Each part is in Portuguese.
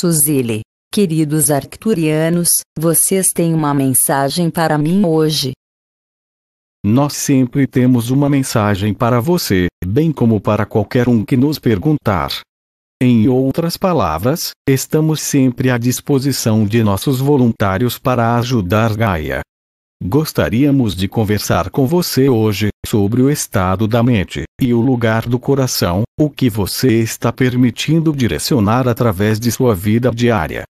Suzile, queridos arcturianos, vocês têm uma mensagem para mim hoje. Nós sempre temos uma mensagem para você, bem como para qualquer um que nos perguntar. Em outras palavras, estamos sempre à disposição de nossos voluntários para ajudar Gaia. Gostaríamos de conversar com você hoje sobre o estado da mente e o lugar do coração, o que você está permitindo direcionar através de sua vida diária.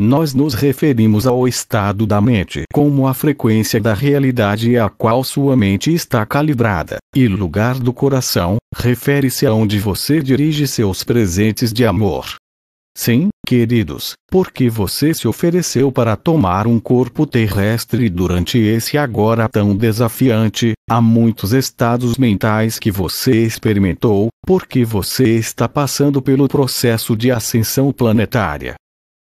Nós nos referimos ao estado da mente como a frequência da realidade a qual sua mente está calibrada, e lugar do coração refere-se a onde você dirige seus presentes de amor. Sim, queridos, porque você se ofereceu para tomar um corpo terrestre durante esse agora tão desafiante, há muitos estados mentais que você experimentou, porque você está passando pelo processo de ascensão planetária.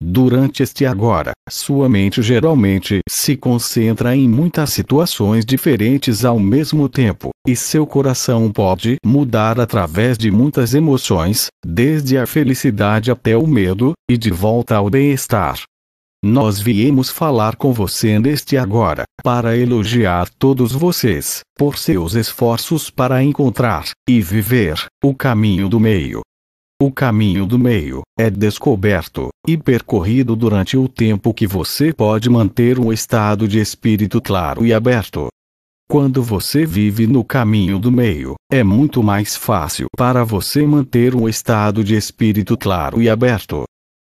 Durante este agora, sua mente geralmente se concentra em muitas situações diferentes ao mesmo tempo, e seu coração pode mudar através de muitas emoções, desde a felicidade até o medo, e de volta ao bem-estar. Nós viemos falar com você neste agora, para elogiar todos vocês, por seus esforços para encontrar e viver o caminho do meio o caminho do meio é descoberto e percorrido durante o tempo que você pode manter um estado de espírito claro e aberto. Quando você vive no caminho do meio, é muito mais fácil para você manter um estado de espírito claro e aberto.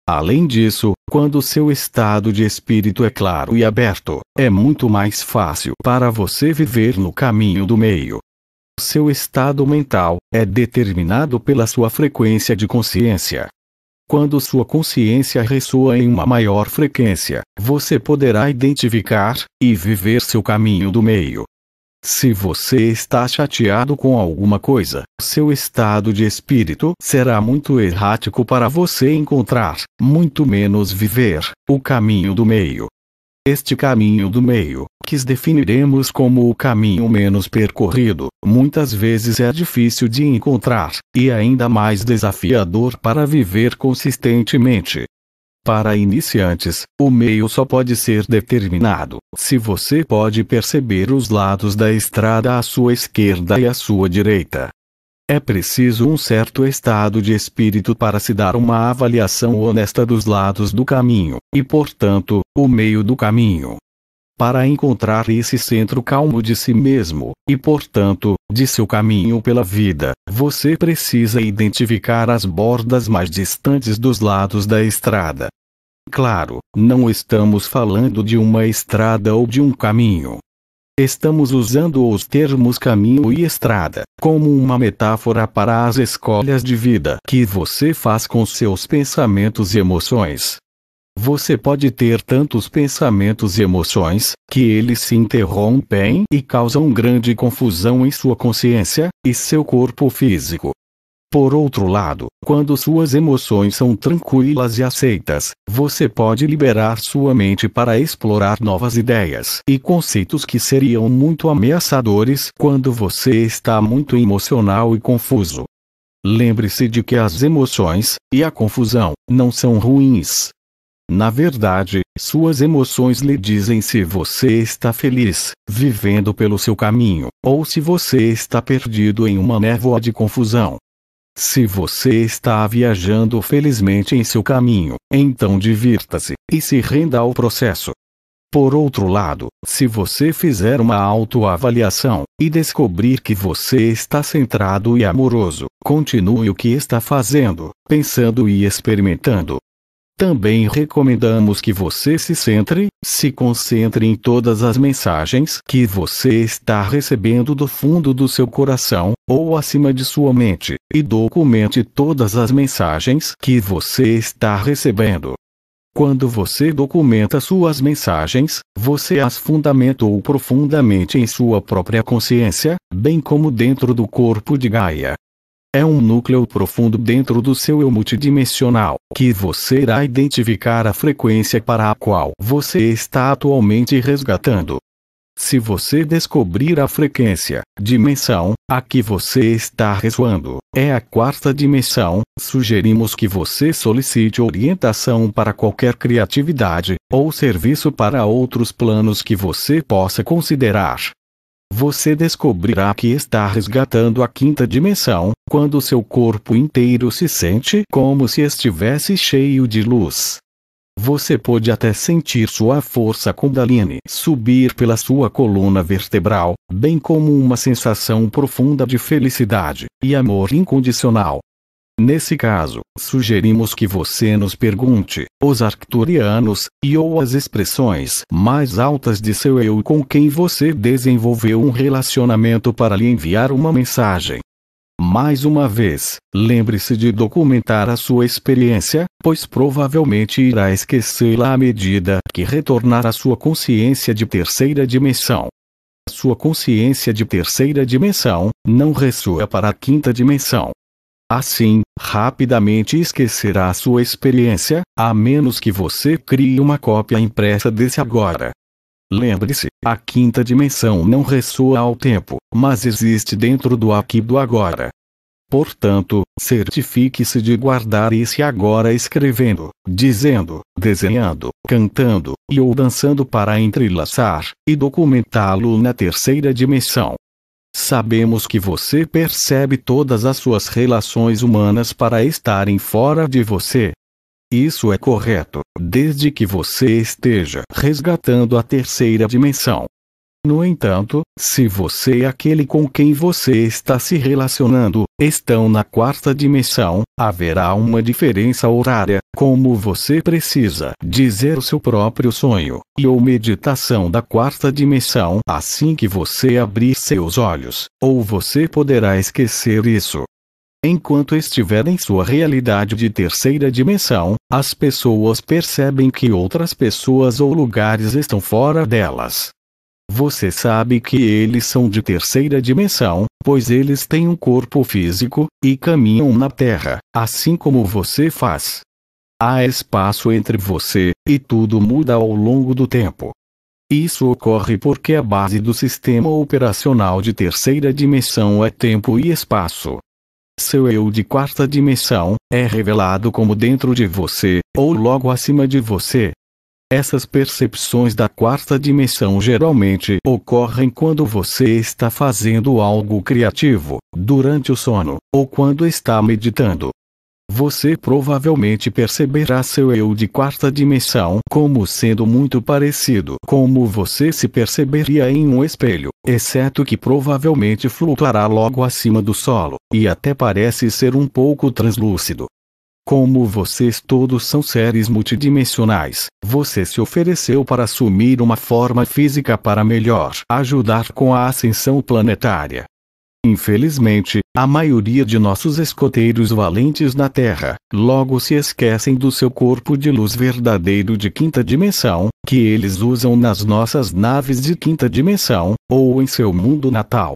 Além disso, quando seu estado de espírito é claro e aberto, é muito mais fácil para você viver no caminho do meio seu estado mental é determinado pela sua frequência de consciência. Quando sua consciência ressoa em uma maior frequência, você poderá identificar e viver seu caminho do meio. Se você está chateado com alguma coisa, seu estado de espírito será muito errático para você encontrar, muito menos viver, o caminho do meio. Este caminho do meio, que definiremos como o caminho menos percorrido, muitas vezes é difícil de encontrar, e ainda mais desafiador para viver consistentemente. Para iniciantes, o meio só pode ser determinado se você pode perceber os lados da estrada à sua esquerda e à sua direita, é preciso um certo estado de espírito para se dar uma avaliação honesta dos lados do caminho, e, portanto, o meio do caminho. Para encontrar esse centro calmo de si mesmo, e, portanto, de seu caminho pela vida, você precisa identificar as bordas mais distantes dos lados da estrada. Claro, não estamos falando de uma estrada ou de um caminho, Estamos usando os termos caminho e estrada como uma metáfora para as escolhas de vida que você faz com seus pensamentos e emoções. Você pode ter tantos pensamentos e emoções que eles se interrompem e causam grande confusão em sua consciência e seu corpo físico. Por outro lado, quando suas emoções são tranquilas e aceitas, você pode liberar sua mente para explorar novas ideias e conceitos que seriam muito ameaçadores quando você está muito emocional e confuso. Lembre-se de que as emoções e a confusão não são ruins. Na verdade, suas emoções lhe dizem se você está feliz, vivendo pelo seu caminho, ou se você está perdido em uma névoa de confusão. Se você está viajando felizmente em seu caminho, então divirta-se e se renda ao processo. Por outro lado, se você fizer uma autoavaliação e descobrir que você está centrado e amoroso, continue o que está fazendo, pensando e experimentando, também recomendamos que você se centre, se concentre em todas as mensagens que você está recebendo do fundo do seu coração, ou acima de sua mente, e documente todas as mensagens que você está recebendo. Quando você documenta suas mensagens, você as fundamentou profundamente em sua própria consciência, bem como dentro do corpo de Gaia. É um núcleo profundo dentro do seu eu multidimensional, que você irá identificar a frequência para a qual você está atualmente resgatando. Se você descobrir a frequência, dimensão, a que você está ressoando, é a quarta dimensão, sugerimos que você solicite orientação para qualquer criatividade, ou serviço para outros planos que você possa considerar você descobrirá que está resgatando a quinta dimensão, quando seu corpo inteiro se sente como se estivesse cheio de luz. Você pode até sentir sua força Kundalini subir pela sua coluna vertebral, bem como uma sensação profunda de felicidade e amor incondicional. Nesse caso, sugerimos que você nos pergunte, os arcturianos, e ou as expressões mais altas de seu eu com quem você desenvolveu um relacionamento para lhe enviar uma mensagem. Mais uma vez, lembre-se de documentar a sua experiência, pois provavelmente irá esquecê-la à medida que retornar à sua consciência de terceira dimensão sua consciência de terceira dimensão, não ressoa para a quinta dimensão, Assim, rapidamente esquecerá sua experiência, a menos que você crie uma cópia impressa desse agora. Lembre-se, a quinta dimensão não ressoa ao tempo, mas existe dentro do aqui do agora. Portanto, certifique-se de guardar esse agora escrevendo, dizendo, desenhando, cantando e ou dançando para entrelaçar e documentá-lo na terceira dimensão. Sabemos que você percebe todas as suas relações humanas para estarem fora de você. Isso é correto, desde que você esteja resgatando a terceira dimensão. No entanto, se você e é aquele com quem você está se relacionando estão na quarta dimensão, haverá uma diferença horária, como você precisa dizer o seu próprio sonho, e ou meditação da quarta dimensão assim que você abrir seus olhos, ou você poderá esquecer isso. Enquanto estiver em sua realidade de terceira dimensão, as pessoas percebem que outras pessoas ou lugares estão fora delas. Você sabe que eles são de terceira dimensão, pois eles têm um corpo físico, e caminham na Terra, assim como você faz. Há espaço entre você e tudo muda ao longo do tempo. Isso ocorre porque a base do sistema operacional de terceira dimensão é tempo e espaço. Seu eu de quarta dimensão é revelado como dentro de você, ou logo acima de você. Essas percepções da quarta dimensão geralmente ocorrem quando você está fazendo algo criativo, durante o sono, ou quando está meditando, você provavelmente perceberá seu eu de quarta dimensão como sendo muito parecido como você se perceberia em um espelho, exceto que provavelmente flutuará logo acima do solo, e até parece ser um pouco translúcido. Como vocês todos são seres multidimensionais, você se ofereceu para assumir uma forma física para melhor ajudar com a ascensão planetária. Infelizmente, a maioria de nossos escoteiros valentes na Terra, logo se esquecem do seu corpo de luz verdadeiro de quinta dimensão, que eles usam nas nossas naves de quinta dimensão, ou em seu mundo natal.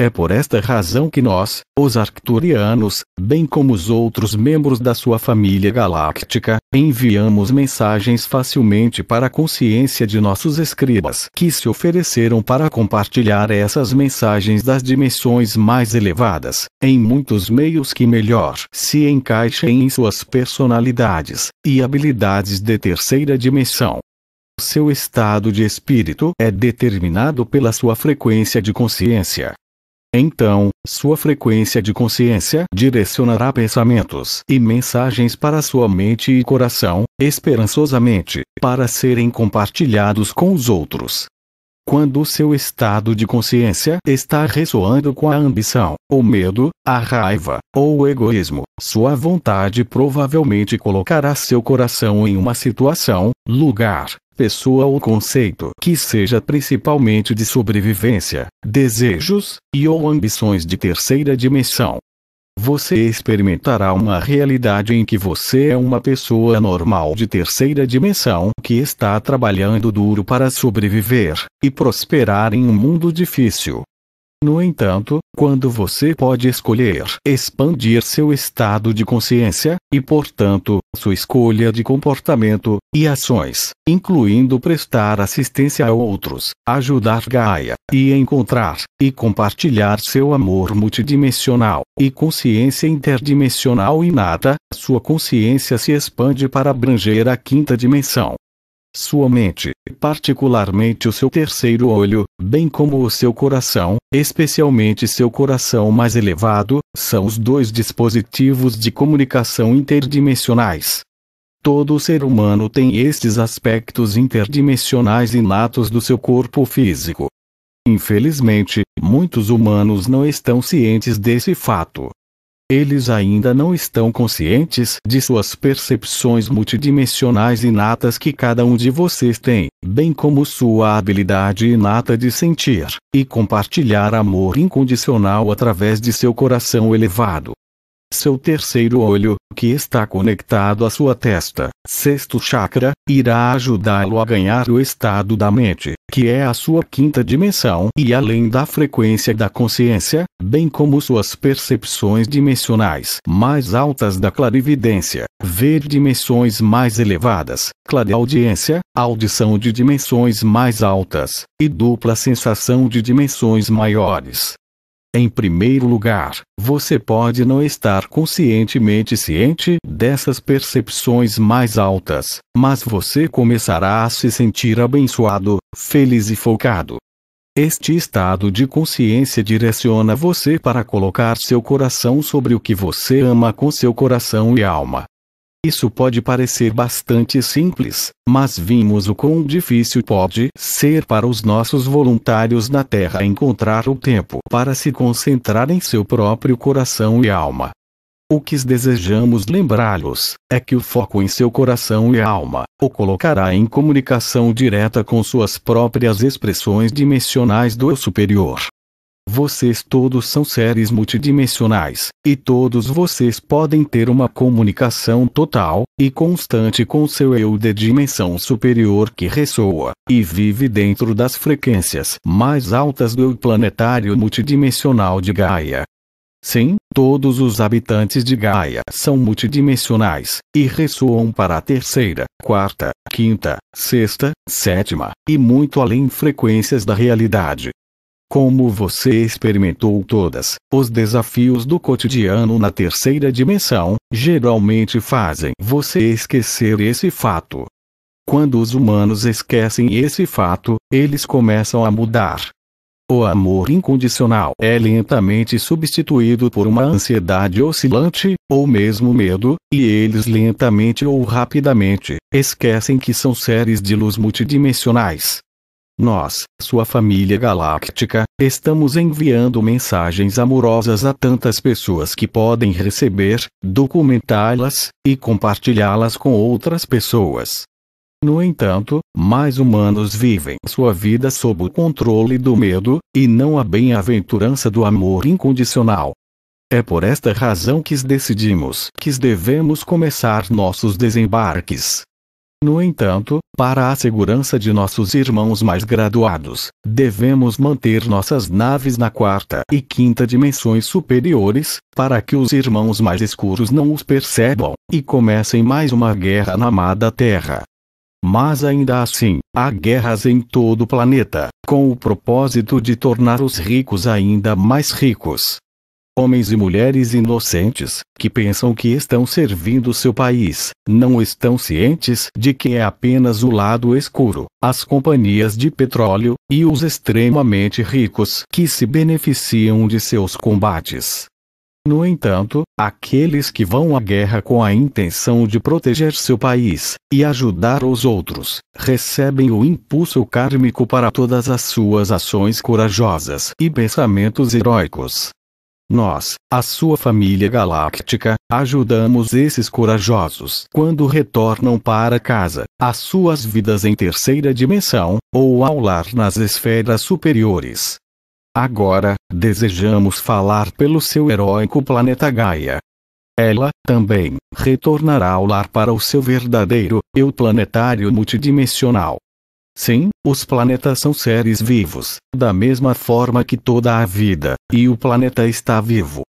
É por esta razão que nós, os Arcturianos, bem como os outros membros da sua família galáctica, enviamos mensagens facilmente para a consciência de nossos escribas que se ofereceram para compartilhar essas mensagens das dimensões mais elevadas, em muitos meios que melhor se encaixem em suas personalidades e habilidades de terceira dimensão. Seu estado de espírito é determinado pela sua frequência de consciência. Então, sua frequência de consciência direcionará pensamentos e mensagens para sua mente e coração, esperançosamente, para serem compartilhados com os outros. Quando seu estado de consciência está ressoando com a ambição, o medo, a raiva ou o egoísmo, sua vontade provavelmente colocará seu coração em uma situação, lugar pessoa ou conceito que seja principalmente de sobrevivência, desejos e ou ambições de terceira dimensão. Você experimentará uma realidade em que você é uma pessoa normal de terceira dimensão que está trabalhando duro para sobreviver e prosperar em um mundo difícil. No entanto, quando você pode escolher expandir seu estado de consciência, e portanto, sua escolha de comportamento e ações, incluindo prestar assistência a outros, ajudar Gaia, e encontrar e compartilhar seu amor multidimensional e consciência interdimensional inata, sua consciência se expande para abranger a quinta dimensão, sua mente, particularmente o seu terceiro olho, bem como o seu coração, especialmente seu coração mais elevado, são os dois dispositivos de comunicação interdimensionais. Todo ser humano tem estes aspectos interdimensionais inatos do seu corpo físico. Infelizmente, muitos humanos não estão cientes desse fato. Eles ainda não estão conscientes de suas percepções multidimensionais inatas que cada um de vocês tem, bem como sua habilidade inata de sentir e compartilhar amor incondicional através de seu coração elevado seu terceiro olho, que está conectado à sua testa, sexto chakra, irá ajudá-lo a ganhar o estado da mente, que é a sua quinta dimensão e além da frequência da consciência, bem como suas percepções dimensionais mais altas da clarividência, ver dimensões mais elevadas, clareaudiência, audição de dimensões mais altas, e dupla sensação de dimensões maiores, em primeiro lugar, você pode não estar conscientemente ciente dessas percepções mais altas, mas você começará a se sentir abençoado, feliz e focado. Este estado de consciência direciona você para colocar seu coração sobre o que você ama com seu coração e alma, isso pode parecer bastante simples, mas vimos o quão difícil pode ser para os nossos voluntários na Terra encontrar o tempo para se concentrar em seu próprio coração e alma. O que desejamos lembrá-los é que o foco em seu coração e alma o colocará em comunicação direta com suas próprias expressões dimensionais do eu superior, vocês todos são seres multidimensionais, e todos vocês podem ter uma comunicação total e constante com seu eu de dimensão superior que ressoa e vive dentro das frequências mais altas do eu planetário multidimensional de Gaia. Sim, todos os habitantes de Gaia são multidimensionais e ressoam para a terceira, quarta, quinta, sexta, sétima e muito além frequências da realidade como você experimentou todas, os desafios do cotidiano na terceira dimensão, geralmente fazem você esquecer esse fato. Quando os humanos esquecem esse fato, eles começam a mudar. O amor incondicional é lentamente substituído por uma ansiedade oscilante, ou mesmo medo, e eles lentamente ou rapidamente esquecem que são seres de luz multidimensionais nós, sua família galáctica, estamos enviando mensagens amorosas a tantas pessoas que podem receber, documentá-las e compartilhá-las com outras pessoas. No entanto, mais humanos vivem sua vida sob o controle do medo, e não a bem-aventurança do amor incondicional. É por esta razão que decidimos que devemos começar nossos desembarques no entanto, para a segurança de nossos irmãos mais graduados, devemos manter nossas naves na quarta e quinta dimensões superiores, para que os irmãos mais escuros não os percebam e comecem mais uma guerra na amada Terra. Mas ainda assim, há guerras em todo o planeta, com o propósito de tornar os ricos ainda mais ricos, Homens e mulheres inocentes, que pensam que estão servindo seu país, não estão cientes de que é apenas o lado escuro, as companhias de petróleo, e os extremamente ricos que se beneficiam de seus combates. No entanto, aqueles que vão à guerra com a intenção de proteger seu país e ajudar os outros, recebem o impulso kármico para todas as suas ações corajosas e pensamentos heróicos. Nós, a sua família galáctica, ajudamos esses corajosos quando retornam para casa, às suas vidas em terceira dimensão, ou ao lar nas esferas superiores. Agora, desejamos falar pelo seu heróico planeta Gaia. Ela, também, retornará ao lar para o seu verdadeiro eu planetário multidimensional. Sim, os planetas são seres vivos, da mesma forma que toda a vida, e o planeta está vivo.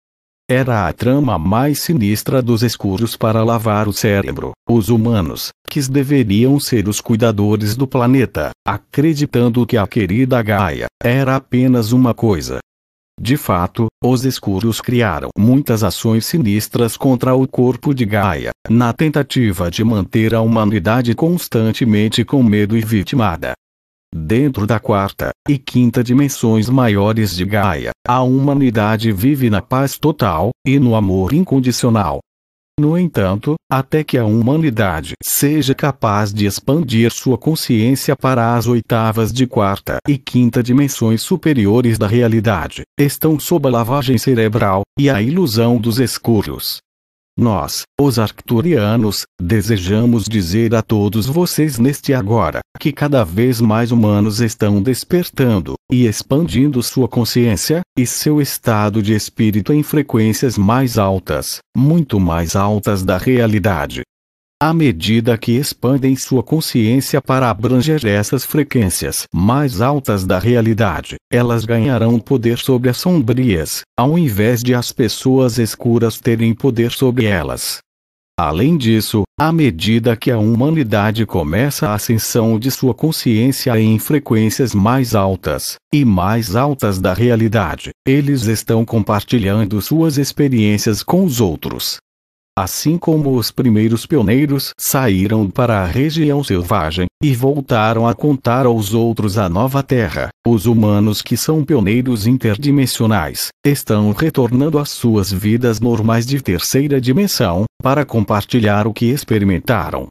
Era a trama mais sinistra dos escuros para lavar o cérebro. Os humanos, que deveriam ser os cuidadores do planeta, acreditando que a querida Gaia era apenas uma coisa, de fato, os escuros criaram muitas ações sinistras contra o corpo de Gaia, na tentativa de manter a humanidade constantemente com medo e vitimada. Dentro da quarta e quinta dimensões maiores de Gaia, a humanidade vive na paz total e no amor incondicional. No entanto, até que a humanidade seja capaz de expandir sua consciência para as oitavas de quarta e quinta dimensões superiores da realidade, estão sob a lavagem cerebral e a ilusão dos escuros. Nós, os arcturianos, desejamos dizer a todos vocês neste agora que cada vez mais humanos estão despertando e expandindo sua consciência e seu estado de espírito em frequências mais altas, muito mais altas da realidade, à medida que expandem sua consciência para abranger essas frequências mais altas da realidade, elas ganharão poder sobre as sombrias, ao invés de as pessoas escuras terem poder sobre elas. Além disso, à medida que a humanidade começa a ascensão de sua consciência em frequências mais altas, e mais altas da realidade, eles estão compartilhando suas experiências com os outros, assim como os primeiros pioneiros saíram para a região selvagem e voltaram a contar aos outros a nova terra, os humanos que são pioneiros interdimensionais estão retornando às suas vidas normais de terceira dimensão para compartilhar o que experimentaram.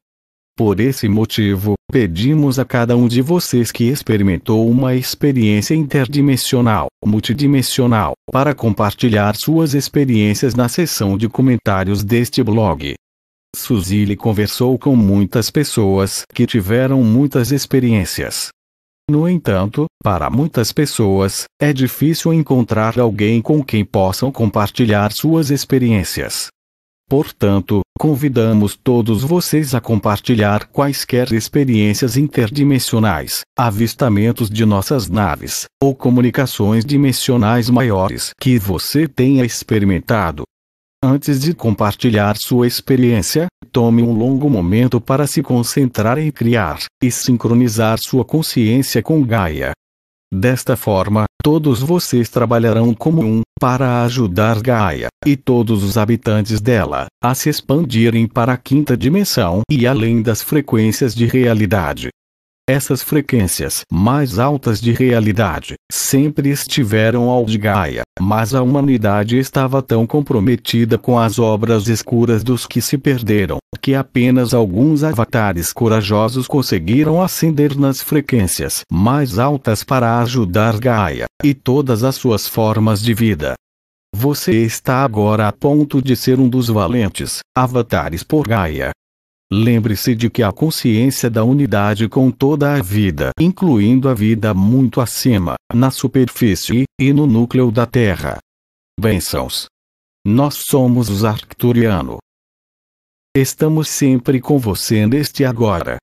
Por esse motivo, pedimos a cada um de vocês que experimentou uma experiência interdimensional, multidimensional, para compartilhar suas experiências na seção de comentários deste blog. Suzile conversou com muitas pessoas que tiveram muitas experiências. No entanto, para muitas pessoas, é difícil encontrar alguém com quem possam compartilhar suas experiências. Portanto, Convidamos todos vocês a compartilhar quaisquer experiências interdimensionais, avistamentos de nossas naves, ou comunicações dimensionais maiores que você tenha experimentado. Antes de compartilhar sua experiência, tome um longo momento para se concentrar em criar, e sincronizar sua consciência com Gaia, Desta forma, todos vocês trabalharão como um, para ajudar Gaia, e todos os habitantes dela, a se expandirem para a quinta dimensão e além das frequências de realidade. Essas frequências mais altas de realidade sempre estiveram ao de Gaia, mas a humanidade estava tão comprometida com as obras escuras dos que se perderam, que apenas alguns avatares corajosos conseguiram ascender nas frequências mais altas para ajudar Gaia e todas as suas formas de vida. Você está agora a ponto de ser um dos valentes avatares por Gaia, Lembre-se de que a consciência da unidade com toda a vida, incluindo a vida muito acima, na superfície e no núcleo da Terra. Bênçãos. Nós somos os Arcturiano. Estamos sempre com você neste agora.